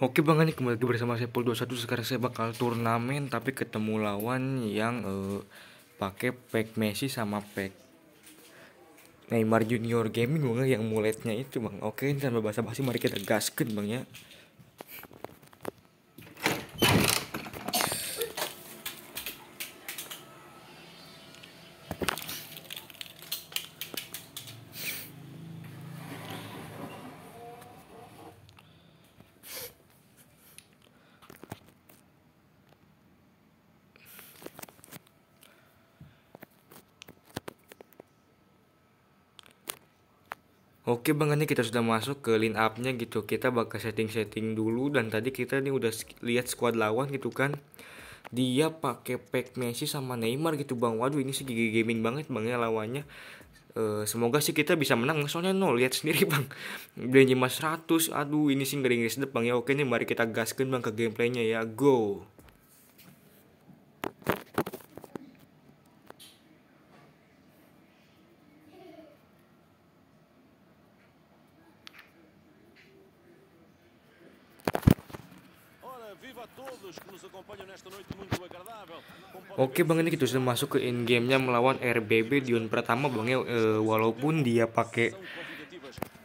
Oke bang ini kembali lagi bersama saya Pol 21 sekarang saya bakal turnamen tapi ketemu lawan yang uh, eh, pakai pack Messi sama pack Neymar Junior Gaming bang yang muletnya itu bang. Oke ini tanpa basa-basi mari kita gaskin bang ya. Oke bang, ini kita sudah masuk ke line up-nya gitu. Kita bakal setting-setting dulu dan tadi kita nih udah lihat squad lawan gitu kan. Dia pakai pack Messi sama Neymar gitu bang. Waduh ini sih gigi gaming banget bang ya lawannya. E, semoga sih kita bisa menang. Soalnya nol lihat sendiri bang. Belanja mas 100. Aduh ini sih ngeri-ngeri sedep bang ya. Oke nih mari kita gaskan bang ke gameplaynya ya. Go. Oke bang ini kita sudah masuk ke in gamenya melawan RBB di round pertama bang e, walaupun dia pakai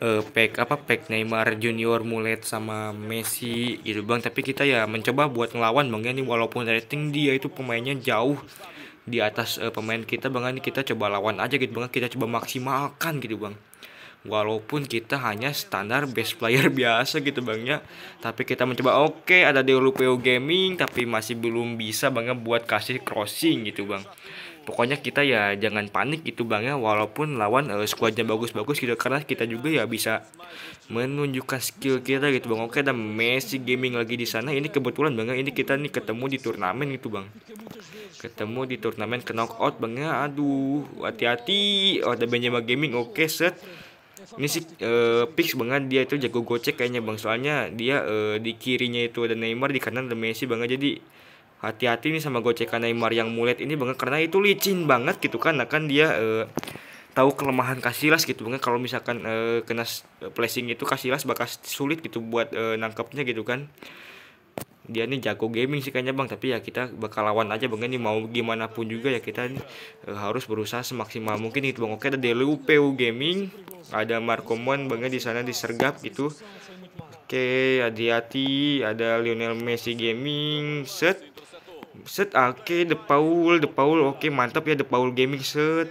e, pack apa pack Neymar Junior Mulet sama Messi gitu bang tapi kita ya mencoba buat ngelawan bang ya ini walaupun rating dia itu pemainnya jauh di atas e, pemain kita bang ya. ini kita coba lawan aja gitu bang kita coba maksimalkan gitu bang walaupun kita hanya standar best player biasa gitu bang ya tapi kita mencoba oke okay, ada di Lupeo Gaming tapi masih belum bisa bang ya buat kasih crossing gitu bang pokoknya kita ya jangan panik gitu bang ya walaupun lawan uh, skuadnya bagus-bagus gitu karena kita juga ya bisa menunjukkan skill kita gitu bang oke ada Messi Gaming lagi di sana ini kebetulan bang ya ini kita nih ketemu di turnamen gitu bang ketemu di turnamen knockout bang ya aduh hati-hati oh, ada Benjamin Gaming oke set ini sih uh, fix banget dia itu jago gocek kayaknya bang soalnya dia uh, di kirinya itu ada Neymar di kanan ada Messi banget jadi hati-hati nih sama gocekan Neymar yang mulet ini banget karena itu licin banget gitu kan akan dia uh, tahu kelemahan Casillas gitu banget kalau misalkan uh, kena flashing itu Casillas bakal sulit gitu buat uh, nangkepnya gitu kan dia nih jago gaming sih kayaknya bang tapi ya kita bakal lawan aja bang ini mau gimana pun juga ya kita nih, eh, harus berusaha semaksimal mungkin itu bang oke ada DLUPU Gaming ada Markomon bang di sana disergap itu oke hati-hati ada Lionel Messi Gaming set set oke okay, The Paul The Paul oke okay, mantap ya The Paul Gaming set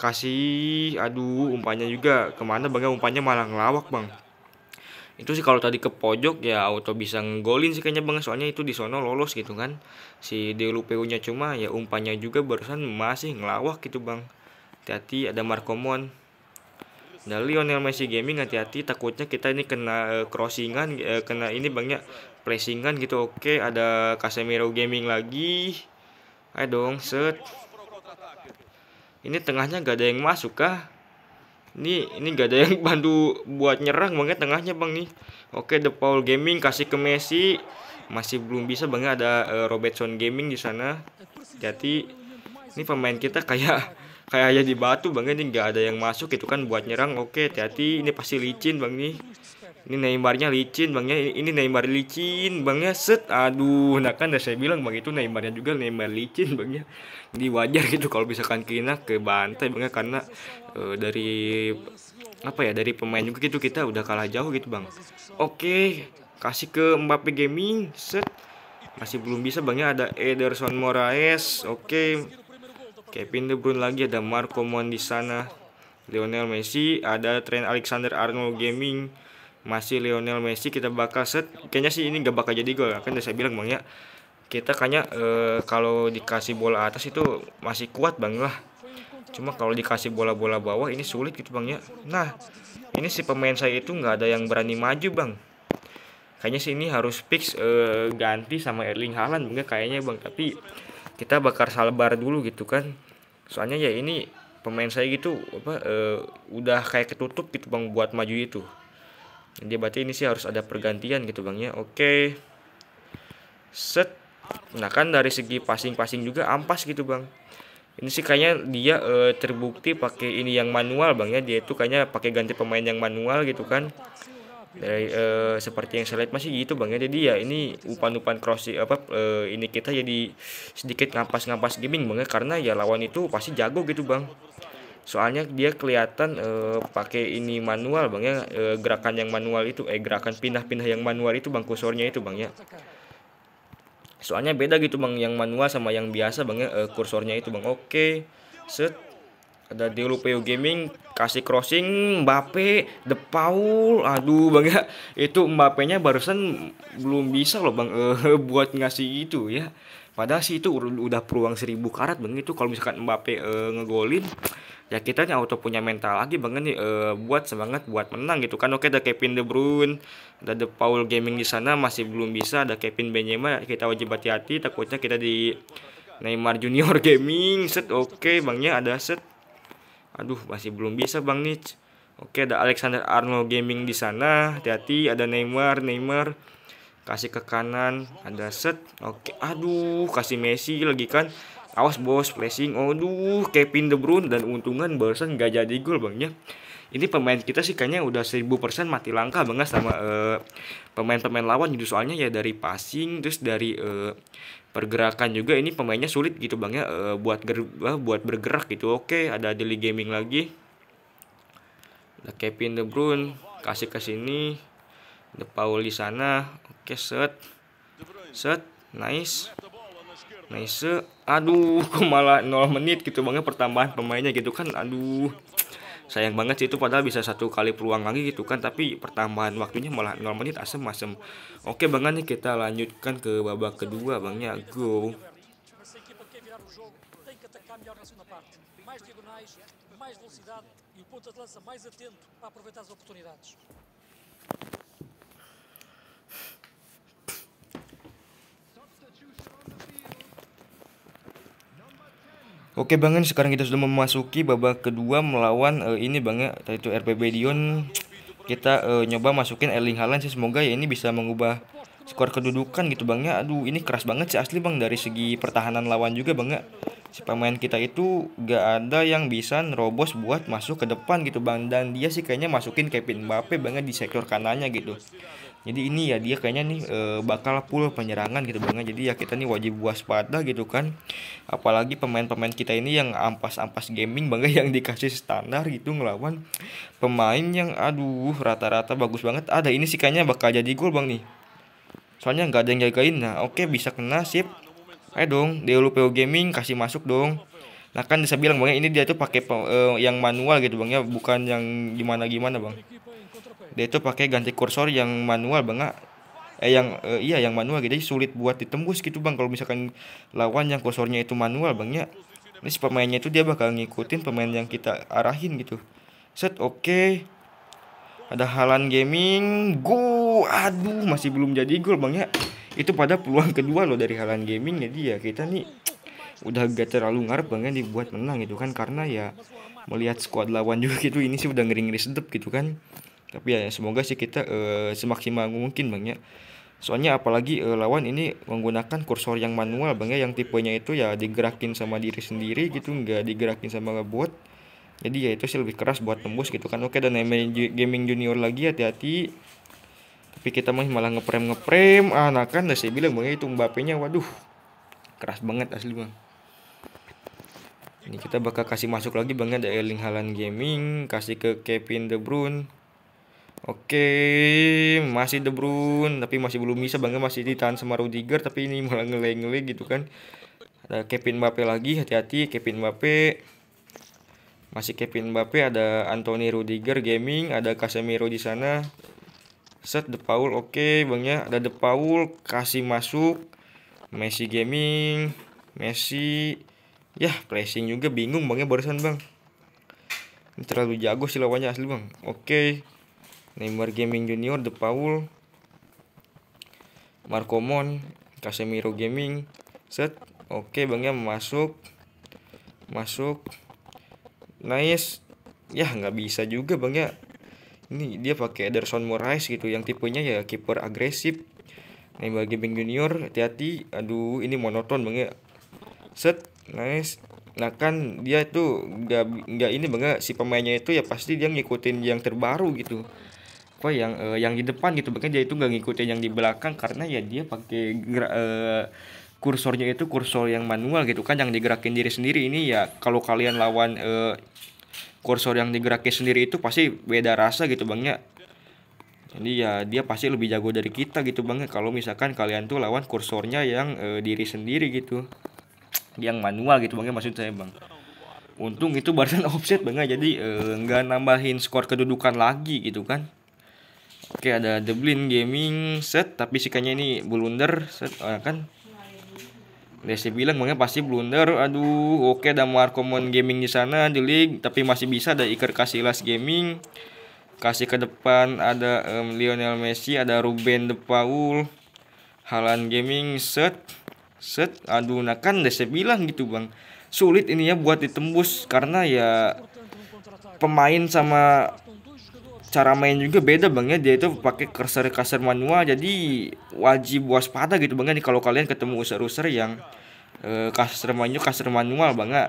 kasih aduh umpannya juga kemana bang umpannya malah ngelawak bang itu sih kalau tadi ke pojok ya auto bisa nggolin sih kayaknya bang soalnya itu di sono lolos gitu kan si DLPU nya cuma ya umpannya juga barusan masih ngelawak gitu bang hati-hati ada Markomon dan Lionel Messi Gaming hati-hati takutnya kita ini kena uh, crossingan eh, kena ini banyak placingan gitu. Oke, ada Casemiro Gaming lagi. Ayo dong, set. Ini tengahnya gak ada yang masuk kah? Ini ini gak ada yang bantu buat nyerang banget ya, tengahnya bang nih. Oke The Paul Gaming kasih ke Messi masih belum bisa bang ya, ada uh, Robertson Gaming di sana. Jadi ini pemain kita kayak kayak aja di batu bang ya, ini nggak ada yang masuk itu kan buat nyerang. Oke hati-hati ini pasti licin bang nih ini Neymarnya licin bangnya ini Neymar licin bangnya set aduh nah kan udah saya bilang bang itu Neymarnya juga Neymar licin bangnya di wajar gitu kalau misalkan kena ke bantai bangnya karena e, dari apa ya dari pemain juga gitu kita udah kalah jauh gitu bang oke kasih ke Mbappe Gaming set masih belum bisa bangnya ada Ederson Moraes oke Kevin De Bruyne lagi ada Marco Mon di sana Lionel Messi ada Trent Alexander Arnold Gaming masih Lionel Messi kita bakal set kayaknya sih ini gak bakal jadi gol ya. kan udah saya bilang bang ya kita kayaknya e, kalau dikasih bola atas itu masih kuat bang lah cuma kalau dikasih bola-bola bawah ini sulit gitu bang ya nah ini si pemain saya itu nggak ada yang berani maju bang kayaknya sih ini harus fix e, ganti sama Erling Haaland bang ya, kayaknya bang tapi kita bakar salbar dulu gitu kan soalnya ya ini pemain saya gitu apa e, udah kayak ketutup gitu bang buat maju itu jadi berarti ini sih harus ada pergantian gitu bang ya. Oke. Set. Nah kan dari segi passing-passing juga ampas gitu bang. Ini sih kayaknya dia e, terbukti pakai ini yang manual bang ya. Dia itu kayaknya pakai ganti pemain yang manual gitu kan. Dari e, seperti yang saya lihat masih gitu bang ya. Jadi ya ini upan-upan cross apa e, ini kita jadi sedikit ngampas-ngampas gaming bang ya karena ya lawan itu pasti jago gitu bang soalnya dia kelihatan eh, pakai ini manual bang ya eh, gerakan yang manual itu eh gerakan pindah-pindah yang manual itu bang kursornya itu bang ya soalnya beda gitu bang yang manual sama yang biasa bang ya eh, kursornya itu bang oke set ada di Lupeo Gaming kasih crossing Mbappe the Paul aduh bang ya itu Mbappe-nya barusan belum bisa loh bang eh, buat ngasih itu ya Padahal sih itu udah peluang seribu karat bang itu kalau misalkan Mbappe e, ngegolin ya kita yang auto punya mental lagi banget nih uh, buat semangat buat menang gitu kan oke ada Kevin De Bruyne ada The Paul Gaming di sana masih belum bisa ada Kevin Benzema kita wajib hati-hati takutnya kita di Neymar Junior Gaming set oke bangnya ada set aduh masih belum bisa bang nih oke ada Alexander Arnold Gaming di sana hati-hati ada Neymar Neymar kasih ke kanan ada set oke aduh kasih Messi lagi kan Awas bos, flashing. Aduh, Kevin De Bruyne dan untungan barusan gak jadi gol bang ya. Ini pemain kita sih kayaknya udah 1000% mati langkah banget ya, sama eh, pemain-pemain uh, lawan jadi gitu. soalnya ya dari passing terus dari uh, pergerakan juga ini pemainnya sulit gitu bang ya uh, buat ger uh, buat bergerak gitu. Oke, ada Deli Gaming lagi. Ada Kevin De Bruyne kasih ke sini. De Paul di sana. Oke, set. Set, nice. Nice. Aduh, kok malah 0 menit gitu banget ya, pertambahan pemainnya gitu kan. Aduh. Sayang banget sih itu padahal bisa satu kali peluang lagi gitu kan, tapi pertambahan waktunya malah 0 menit asem-asem. Oke, Bang nih kita lanjutkan ke babak kedua, Bangnya. Go. mais velocidade e o ponto de lança mais atento a aproveitar as oportunidades. Oke Bang sekarang kita sudah memasuki babak kedua melawan uh, ini Bang ya, yaitu RPB Dion. Kita uh, nyoba masukin Erling Haaland sih semoga ya ini bisa mengubah skor kedudukan gitu Bang ya. Aduh, ini keras banget sih asli Bang dari segi pertahanan lawan juga Bang ya. Si pemain kita itu gak ada yang bisa nerobos buat masuk ke depan gitu Bang dan dia sih kayaknya masukin Kevin Mbappe banget ya, di sektor kanannya gitu jadi ini ya dia kayaknya nih e, bakal full penyerangan gitu bang ya. jadi ya kita nih wajib waspada gitu kan apalagi pemain-pemain kita ini yang ampas-ampas gaming bangga ya, yang dikasih standar gitu ngelawan pemain yang aduh rata-rata bagus banget ada ini sih kayaknya bakal jadi gol bang nih soalnya nggak ada yang jagain nah oke okay, bisa kena sip ayo dong DLPo Gaming kasih masuk dong Nah kan bisa bilang bang ya, ini dia tuh pakai uh, yang manual gitu bang ya bukan yang gimana gimana bang dia itu pakai ganti kursor yang manual bang eh yang eh, iya yang manual jadi sulit buat ditembus gitu bang kalau misalkan lawan yang kursornya itu manual bang ya ini si pemainnya itu dia bakal ngikutin pemain yang kita arahin gitu set oke okay. ada halan gaming go aduh masih belum jadi gol bang ya itu pada peluang kedua loh dari halan gaming jadi ya kita nih udah gak terlalu ngarep bang ya dibuat menang gitu kan karena ya melihat squad lawan juga gitu ini sih udah ngeri-ngeri sedep gitu kan tapi ya semoga sih kita uh, semaksimal mungkin bang ya soalnya apalagi uh, lawan ini menggunakan kursor yang manual bang ya yang tipenya itu ya digerakin sama diri sendiri gitu nggak digerakin sama bot jadi ya itu sih lebih keras buat tembus gitu kan oke dan gaming junior lagi hati-hati tapi kita masih malah ngeprem ngeprem ah nah kan saya bilang bang ya itu mbapenya waduh keras banget asli bang ini kita bakal kasih masuk lagi bang ya ada Erling Haaland Gaming kasih ke Kevin De Bruyne Oke, masih De Bruyne tapi masih belum bisa Bangga masih ditahan sama Rudiger tapi ini malah ngeleng-ngeleng gitu kan. Ada Kevin Mbappe lagi, hati-hati Kevin Mbappe. Masih Kevin Mbappe, ada Anthony Rudiger Gaming, ada Casemiro di sana. Set De Paul oke, okay, Bang ya. Ada De Paul kasih masuk. Messi Gaming, Messi ya pressing juga bingung Bang ya barusan Bang. Ini terlalu jago sih lawannya asli Bang. Oke. Neymar Gaming Junior, The Paul, Marco Mon Casemiro Gaming, set, oke bang ya masuk, masuk, nice, ya nggak bisa juga bang ya, ini dia pakai Ederson Moraes gitu, yang tipenya ya kiper agresif, Neymar Gaming Junior, hati-hati, aduh ini monoton bang ya, set, nice, nah kan dia itu nggak nggak ini bangga ya, si pemainnya itu ya pasti dia ngikutin yang terbaru gitu apa yang uh, yang di depan gitu bahkan dia itu nggak ngikutin yang di belakang karena ya dia pakai uh, kursornya itu kursor yang manual gitu kan yang digerakin diri sendiri ini ya kalau kalian lawan uh, kursor yang digerakin sendiri itu pasti beda rasa gitu bangnya jadi ya dia pasti lebih jago dari kita gitu bang ya kalau misalkan kalian tuh lawan kursornya yang uh, diri sendiri gitu yang manual gitu bang ya maksud saya bang untung itu barusan offset bang ya. jadi nggak nambahin skor kedudukan lagi gitu kan Oke ada Dublin Gaming set tapi sikanya ini blunder set oh, kan. Udah saya bilang makanya pasti blunder. Aduh, oke ada Marco Mon Gaming di sana di league tapi masih bisa ada Iker Casillas Gaming. Kasih ke depan ada um, Lionel Messi, ada Ruben De Paul. Halan Gaming set set aduh nah kan udah bilang gitu Bang. Sulit ini ya buat ditembus karena ya pemain sama cara main juga beda bang ya dia itu pakai cursor cursor manual jadi wajib waspada gitu bang ya kalau kalian ketemu user-user yang uh, manual cursor manual bang ya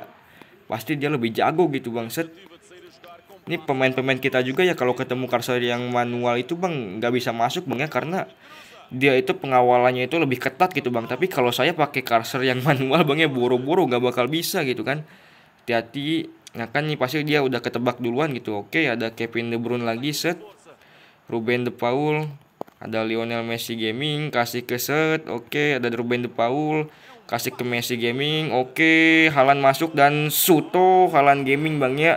pasti dia lebih jago gitu bang set ini pemain-pemain kita juga ya kalau ketemu cursor yang manual itu bang nggak bisa masuk bang ya karena dia itu pengawalannya itu lebih ketat gitu bang tapi kalau saya pakai cursor yang manual bang ya buru boro nggak bakal bisa gitu kan hati-hati Nah kan nih pasti dia udah ketebak duluan gitu. Oke ada Kevin De Bruyne lagi set. Ruben De Paul. Ada Lionel Messi Gaming. Kasih ke set. Oke ada Ruben De Paul. Kasih ke Messi Gaming. Oke Halan masuk dan Suto Halan Gaming bang ya.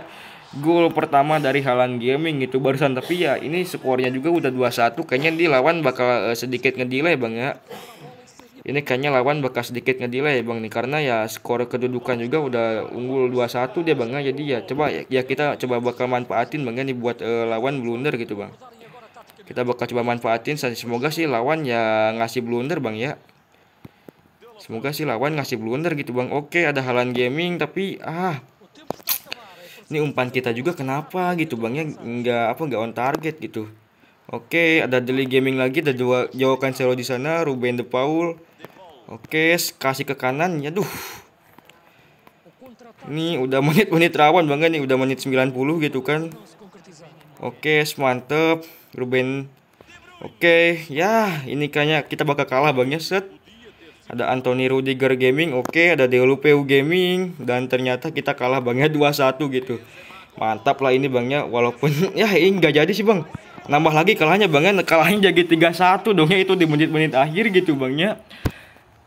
Gol pertama dari Halan Gaming gitu barusan tapi ya ini skornya juga udah 2-1 kayaknya di lawan bakal eh, sedikit ngedelay bang ya ini kayaknya lawan bekas sedikit ngedelay bang nih karena ya skor kedudukan juga udah unggul 2-1 dia bang ya jadi ya coba ya kita coba bakal manfaatin bang ya nih buat uh, lawan blunder gitu bang kita bakal coba manfaatin semoga sih lawan ya ngasih blunder bang ya semoga sih lawan ngasih blunder gitu bang oke ada halan gaming tapi ah ini umpan kita juga kenapa gitu bang ya nggak apa nggak on target gitu Oke, ada Deli Gaming lagi, ada dua Jawa Cancelo di sana, Ruben De Paul. Oke, kasih ke kanan. ya, duh. Ini udah menit-menit rawan banget nih, udah menit 90 gitu kan. Oke, mantep. Ruben. Oke, ya ini kayaknya kita bakal kalah Bang ya, set. Ada Anthony Rudiger Gaming, oke, ada Deulopeu Gaming dan ternyata kita kalah bangnya ya 2-1 gitu. Mantap lah ini bangnya, walaupun ya ini nggak jadi sih Bang nambah lagi kalahnya bang ya kalahnya jadi tiga satu dongnya itu di menit-menit akhir gitu bang ya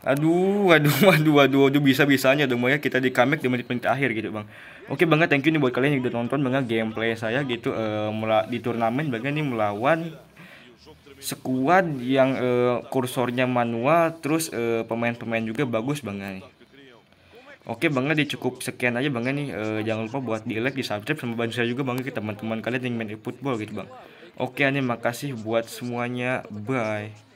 aduh aduh aduh aduh aduh bisa bisanya dong bang ya kita di comeback di menit-menit akhir gitu bang oke bang ya thank you nih buat kalian yang udah nonton bang ya gameplay saya gitu uh, di turnamen bang ya nih melawan sekuat yang uh, kursornya manual terus eh, pemain-pemain uh, juga bagus bang ya nih Oke bangga ya, di cukup sekian aja bangga ya, nih e, jangan lupa buat di like di subscribe sama bantu saya juga bangga ya, ke teman-teman kalian yang main e football gitu bang. Oke, okay, terima kasih buat semuanya. Bye.